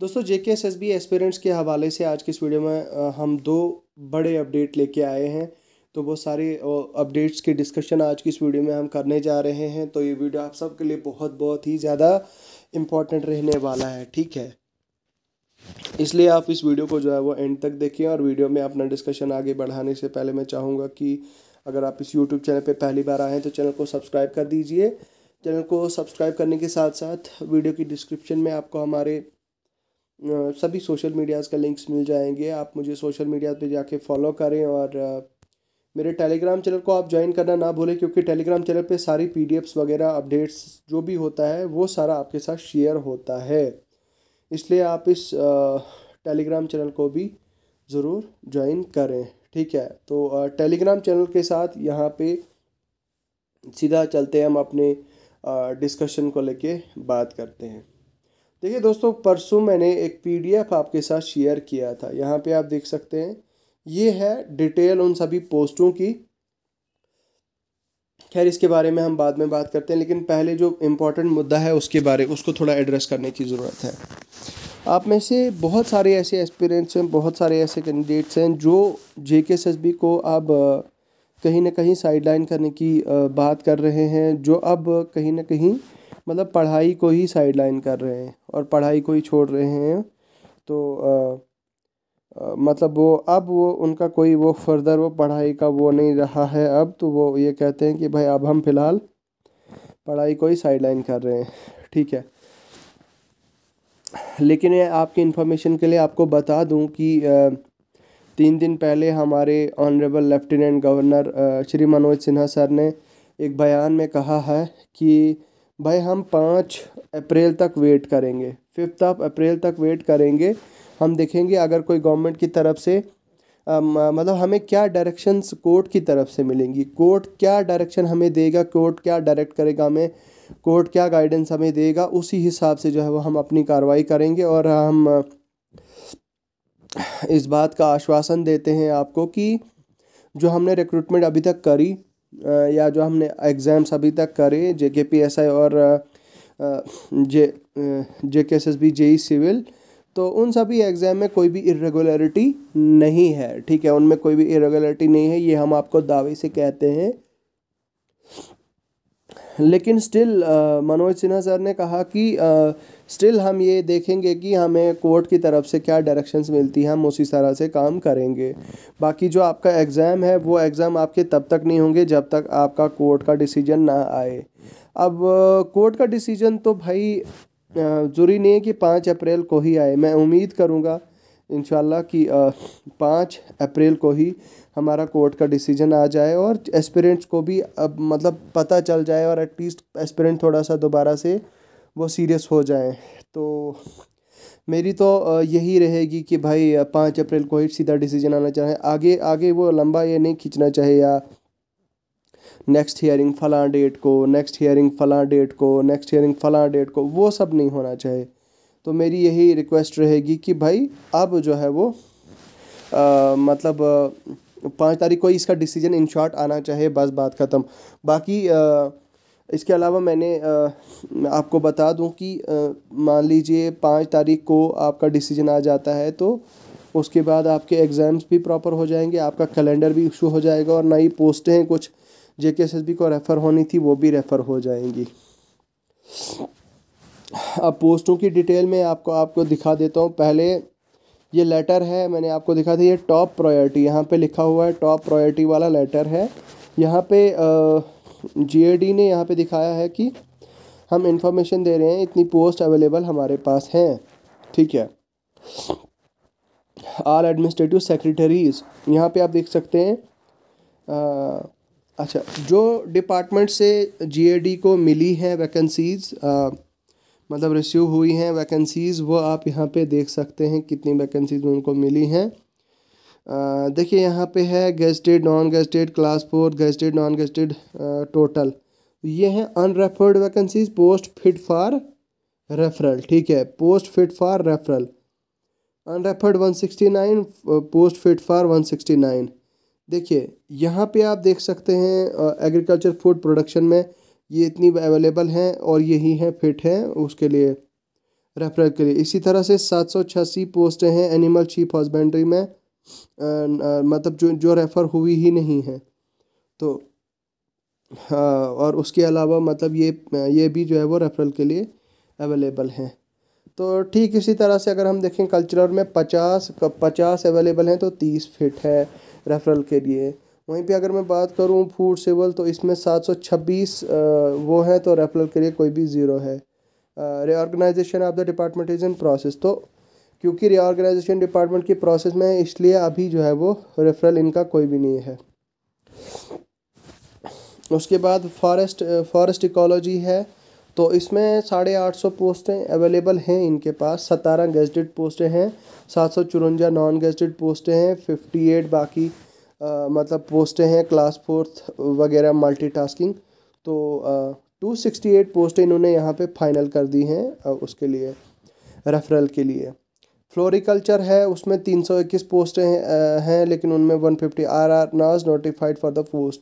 दोस्तों जे K S S B के हवाले से आज की इस वीडियो में हम दो बड़े अपडेट लेके आए हैं तो वो सारे अपडेट्स की डिस्कशन आज की इस वीडियो में हम करने जा रहे हैं तो ये वीडियो आप सबके लिए बहुत बहुत ही ज़्यादा इम्पॉर्टेंट रहने वाला है ठीक है इसलिए आप इस वीडियो को जो है वो एंड तक देखिए और वीडियो में अपना डिस्कशन आगे बढ़ाने से पहले मैं चाहूँगा कि अगर आप इस यूट्यूब चैनल पर पहली बार आएँ तो चैनल को सब्सक्राइब कर दीजिए चैनल को सब्सक्राइब करने के साथ साथ वीडियो की डिस्क्रिप्शन में आपको हमारे सभी सोशल मीडियाज़ का लिंक्स मिल जाएंगे आप मुझे सोशल मीडिया पे जाके फॉलो करें और मेरे टेलीग्राम चैनल को आप ज्वाइन करना ना भूलें क्योंकि टेलीग्राम चैनल पे सारी पी वगैरह अपडेट्स जो भी होता है वो सारा आपके साथ शेयर होता है इसलिए आप इस टेलीग्राम चैनल को भी ज़रूर ज्वाइन करें ठीक है तो टेलीग्राम चैनल के साथ यहाँ पे सीधा चलते हैं हम अपने डिस्कशन को लेके बात करते हैं देखिए दोस्तों परसों मैंने एक पीडीएफ आपके साथ शेयर किया था यहाँ पे आप देख सकते हैं ये है डिटेल उन सभी पोस्टों की खैर इसके बारे में हम बाद में बात करते हैं लेकिन पहले जो इम्पोर्टेंट मुद्दा है उसके बारे उसको थोड़ा एड्रेस करने की ज़रूरत है आप में से बहुत सारे ऐसे एक्सपीरियंस हैं बहुत सारे ऐसे कैंडिडेट्स हैं जो जे को अब कहीं ना कहीं साइडलाइन करने की बात कर रहे हैं जो अब कहीं ना कहीं मतलब पढ़ाई को ही साइड लाइन कर रहे हैं और पढ़ाई को ही छोड़ रहे हैं तो आ, आ, मतलब वो अब वो उनका कोई वो फर्दर वो पढ़ाई का वो नहीं रहा है अब तो वो ये कहते हैं कि भाई अब हम फ़िलहाल पढ़ाई को ही साइड लाइन कर रहे हैं ठीक है लेकिन ये आपकी इन्फॉर्मेशन के लिए आपको बता दूं कि तीन दिन पहले हमारे honourable lieutenant governor Shri Manoj Sinha sir ने एक बयान में कहा है कि भाई हम पाँच अप्रैल तक वेट करेंगे फिफ्थ ऑफ अप्रैल तक वेट करेंगे हम देखेंगे अगर कोई गवर्नमेंट की तरफ से मतलब हमें क्या डायरेक्शंस कोर्ट की तरफ से मिलेंगी कोर्ट क्या डायरेक्शन हमें देगा कोर्ट क्या डायरेक्ट करेगा हमें कोर्ट क्या गाइडेंस हमें देगा उसी हिसाब से जो है वो हम अपनी कार्रवाई करेंगे और हम इस बात का आश्वासन देते हैं आपको कि जो हमने रिक्रूटमेंट अभी तक करी या जो हमने एग्ज़ाम्स अभी तक करे जे के पी एस आई और J J K S S B J E civil तो उन सभी एग्ज़ाम में कोई भी इरेगुलरिटी नहीं है ठीक है उनमें कोई भी इरेगुलरिटी नहीं है ये हम आपको दावे से कहते हैं लेकिन still uh, Manoj Sinha sir ने कहा कि स्टिल uh, हम ये देखेंगे कि हमें कोर्ट की तरफ से क्या डायरेक्शंस मिलती हैं हम उसी तरह से काम करेंगे बाकी जो आपका एग्ज़ाम है वो एग्ज़ाम आपके तब तक नहीं होंगे जब तक आपका कोर्ट का डिसीजन ना आए अब कोर्ट uh, का डिसीजन तो भाई ज़रूरी नहीं है कि पाँच अप्रैल को ही आए मैं उम्मीद करूँगा इन कि पाँच अप्रैल को ही हमारा कोर्ट का डिसीजन आ जाए और एस्पिरेंट्स को भी अब मतलब पता चल जाए और एटलीस्ट एस्पिरेंट थोड़ा सा दोबारा से वो सीरियस हो जाए तो मेरी तो यही रहेगी कि भाई पाँच अप्रैल को ही सीधा डिसीजन आना चाहे आगे आगे वो लंबा ये नहीं खींचना चाहिए या नेक्स्ट हियरिंग फला डेट को नेक्स्ट हियरिंग फला डेट को नेक्स्ट हियरिंग फला डेट को वो सब नहीं होना चाहिए तो मेरी यही रिक्वेस्ट रहेगी कि भाई अब जो है वो आ, मतलब आ, पाँच तारीख को ही इसका डिसीजन इन शॉर्ट आना चाहिए बस बात ख़त्म बाकी इसके अलावा मैंने आपको बता दूं कि मान लीजिए पाँच तारीख को आपका डिसीजन आ जाता है तो उसके बाद आपके एग्ज़ाम्स भी प्रॉपर हो जाएंगे आपका कैलेंडर भी इशू हो जाएगा और नई पोस्टें कुछ जे को रेफ़र होनी थी वो भी रेफ़र हो जाएंगी अब पोस्टों की डिटेल में आपको आपको दिखा देता हूँ पहले ये लेटर है मैंने आपको दिखा था ये टॉप प्रायोरिटी यहाँ पे लिखा हुआ है टॉप प्रायोरिटी वाला लेटर है यहाँ पे जीएडी ने यहाँ पे दिखाया है कि हम इंफॉर्मेशन दे रहे हैं इतनी पोस्ट अवेलेबल हमारे पास हैं ठीक है आल एडमिनिस्ट्रेटिव सेक्रेटरीज यहाँ पे आप देख सकते हैं आ, अच्छा जो डिपार्टमेंट से जीएडी को मिली है वैकेंसीज़ मतलब रिसीव हुई हैं वैकेंसीज़ वो आप यहाँ पे देख सकते हैं कितनी वैकेंसीज़ उनको मिली हैं देखिए यहाँ पे है gazetted non gazetted class four gazetted non gazetted total ये हैं unreferred vacancies post fit for referral ठीक है post fit for referral unreferred nine post fit for nine देखिए यहाँ पे आप देख सकते हैं एग्रीकल्चर फूड प्रोडक्शन में ये इतनी अवेलेबल हैं और यही हैं फिट हैं उसके लिए रेफरल के लिए इसी तरह से सात सौ छियासी पोस्टें हैं एनिमल चीफ हस्बेंड्री में आ, आ, uh, मतलब जो जो रेफ़र हुई ही नहीं है तो आ, हाँ, और उसके अलावा मतलब ये ये भी जो है वो रेफरल के लिए अवेलेबल हैं तो ठीक इसी तरह से अगर हम देखें कल्चरल में पचास पचास अवेलेबल हैं तो तीस फिट है रेफरल के लिए वहीं पे अगर मैं बात करूँ फूड सेवल तो इसमें सात सौ छब्बीस वो है तो रेफरल के लिए कोई भी ज़ीरो है reorganization of the department is in process तो क्योंकि रीऑर्गेनाइजेशन डिपार्टमेंट की प्रोसेस में है इसलिए अभी जो है वो रेफरल इनका कोई भी नहीं है उसके बाद फॉरेस्ट फॉरेस्ट इकोलॉजी है तो इसमें साढ़े आठ सौ पोस्टें अवेलेबल हैं इनके पास सतारह गेजटेड पोस्टें हैं सात सौ चुरंजा नॉन गेजटेड पोस्टें हैं फिफ्टी एट बाकी मतलब पोस्टें हैं क्लास फोर्थ वगैरह मल्टीटास्किंग तो टू सिक्सटी एट पोस्टें इन्होंने यहाँ पे फाइनल कर दी हैं उसके लिए रेफरल के लिए फ्लोरिकल्चर है उसमें तीन सौ इक्कीस पोस्टें हैं है, लेकिन उनमें one fifty R R not notified for the post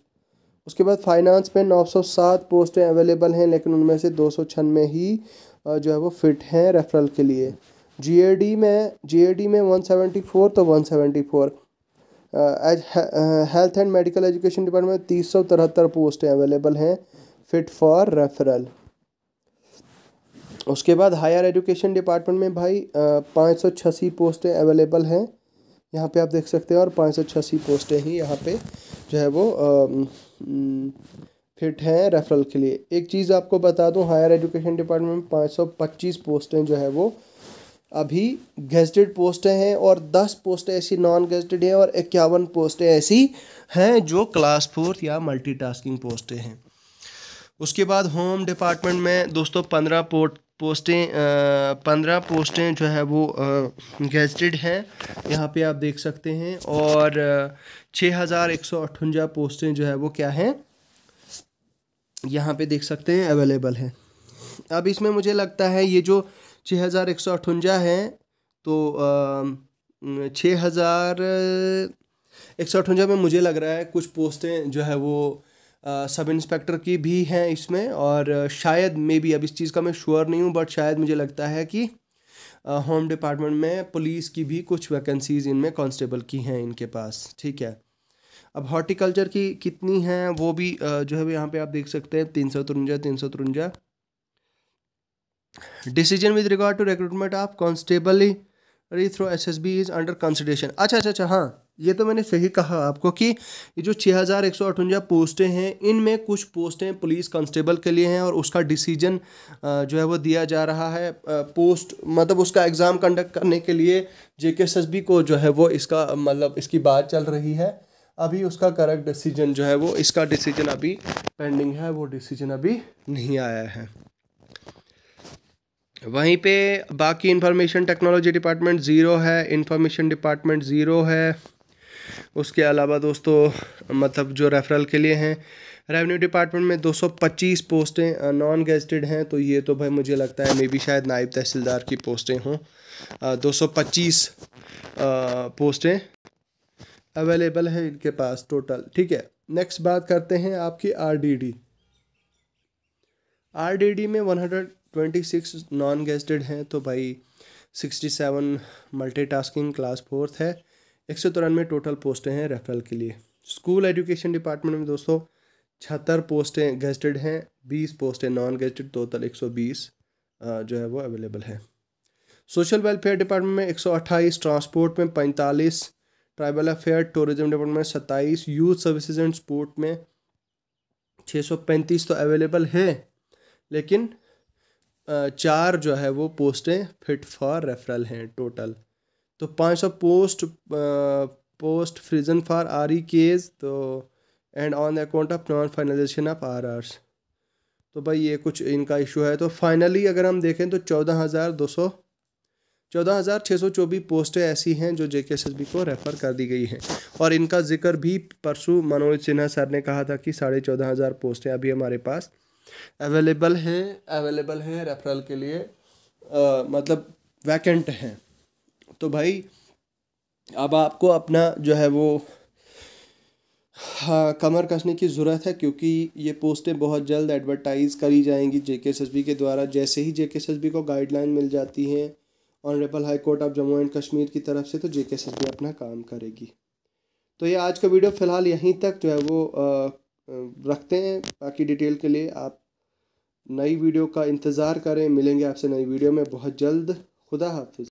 उसके बाद फाइनेंस में नौ सौ सात पोस्टें अवेलेबल हैं लेकिन उनमें से दो सौ छनवे ही जो है वो फिट हैं रेफरल के लिए जी में जी में वन सेवेंटी फोर तो one seventy four as health and medical education department में तीस सौ तिहत्तर पोस्टें अवेलेबल हैं फिट फॉर रेफरल उसके बाद हायर एजुकेशन डिपार्टमेंट में भाई uh, पाँच सौ छसी पोस्टें अवेलेबल हैं यहाँ पे आप देख सकते हैं और पाँच सौ छसी पोस्टें ही यहाँ पे जो है वो फिट um, mm, हैं रेफरल के लिए एक चीज़ आपको बता दूँ हायर एजुकेशन डिपार्टमेंट में पाँच सौ पच्चीस पोस्टें जो है वो अभी गेजटेड पोस्टें हैं और दस पोस्टें ऐसी नॉन गेजटेड हैं और इक्यावन पोस्टें ऐसी हैं जो क्लास फोर्थ या मल्टीटास्किंग पोस्टें हैं उसके बाद होम डिपार्टमेंट में दोस्तों पंद्रह पोस्टें पंद्रह पोस्टें जो है वो गेजटेड हैं यहाँ पे आप देख सकते हैं और छः हज़ार एक सौ अठवंजा पोस्टें जो है वो क्या हैं यहाँ पे देख सकते हैं अवेलेबल हैं अब इसमें मुझे लगता है ये जो छः हज़ार एक सौ अठवंजा हैं तो छः हज़ार एक सौ अठवंजा में मुझे लग रहा है कुछ पोस्टें जो है वो सब इंस्पेक्टर की भी हैं इसमें और शायद मे बी अब इस चीज़ का मैं श्योर नहीं हूँ बट शायद मुझे लगता है कि होम डिपार्टमेंट में पुलिस की भी कुछ वैकेंसीज़ इनमें कांस्टेबल की हैं इनके पास ठीक है अब हॉर्टिकल्चर की कितनी हैं वो भी जो है यहाँ पे आप देख सकते हैं तीन सौ तिरुंजा तीन सौ तिरवंजा decision with regard to recruitment of constable re through S S B is under consideration अच्छा अच्छा अच्छा हाँ ये तो मैंने सही कहा आपको कि ये जो छः हज़ार एक सौ अठवंजा पोस्टें हैं इनमें कुछ पोस्टें पुलिस कांस्टेबल के लिए हैं और उसका डिसीजन जो है वो दिया जा रहा है पोस्ट मतलब उसका एग्ज़ाम कंडक्ट करने के लिए जे के एस एस बी को जो है वो इसका मतलब इसकी बात चल रही है अभी उसका करेक्ट डिसीजन जो है वो इसका डिसीजन अभी पेंडिंग है वो डिसीजन अभी नहीं आया है वहीं पे बाकी इंफॉर्मेशन टेक्नोलॉजी डिपार्टमेंट ज़ीरो है इंफॉर्मेशन डिपार्टमेंट ज़ीरो है उसके अलावा दोस्तों मतलब जो रेफरल के लिए हैं रेवेन्यू डिपार्टमेंट में 225 पोस्टें नॉन गेजटेड हैं तो ये तो भाई मुझे लगता है मे बी शायद नायब तहसीलदार की पोस्टें हों दो पच्चीस पोस्टें अवेलेबल हैं इनके पास टोटल ठीक है नेक्स्ट बात करते हैं आपकी आर डी डी में hundred twenty six non gazetted हैं तो भाई sixty seven tasking class fourth है एक सौ तिरानवे टोटल पोस्टें हैं रेफरल के लिए स्कूल एजुकेशन डिपार्टमेंट में दोस्तों छहत्तर पोस्टें गेस्टेड हैं बीस पोस्टें नॉन गेस्टेड टोटल एक सौ बीस जो है वो अवेलेबल है सोशल वेलफेयर डिपार्टमेंट में एक सौ अट्ठाईस ट्रांसपोर्ट में पैंतालीस ट्राइबल अफेयर टूरिज्म डिपार्टमेंट में सत्ताईस यूथ सर्विसेज एंड स्पोर्ट में छः सौ पैंतीस तो अवेलेबल है लेकिन चार जो है वो पोस्टें फिट फॉर रेफरल हैं टोटल तो 500 post post frozen for R E cage तो and on the account of non finalization of R R's तो भाई ये कुछ इनका इशू है तो फाइनली अगर हम देखें तो चौदह हज़ार दो सौ चौदह हज़ार छः सौ चौबीस पोस्टें ऐसी हैं जो J K S S B को रेफ़र कर दी गई हैं और इनका जिक्र भी परसों मनोज सिन्हा सर ने कहा था कि साढ़े चौदह हज़ार पोस्टें अभी हमारे पास अवेलेबल हैं अवेलेबल हैं रेफरल के लिए आ, मतलब वैकेंट हैं तो भाई अब आपको अपना जो है वो हाँ कमर कसने की ज़रूरत है क्योंकि ये पोस्टें बहुत जल्द एडवर्टाइज़ करी जाएंगी जे के के द्वारा जैसे ही जे के को गाइडलाइन मिल जाती हैं honourable high court of Jammu and Kashmir की तरफ से तो जे के अपना काम करेगी तो ये आज का वीडियो फ़िलहाल यहीं तक जो है वो आ, रखते हैं बाकी डिटेल के लिए आप नई वीडियो का इंतज़ार करें मिलेंगे आपसे नई वीडियो में बहुत जल्द खुदा हाफिज़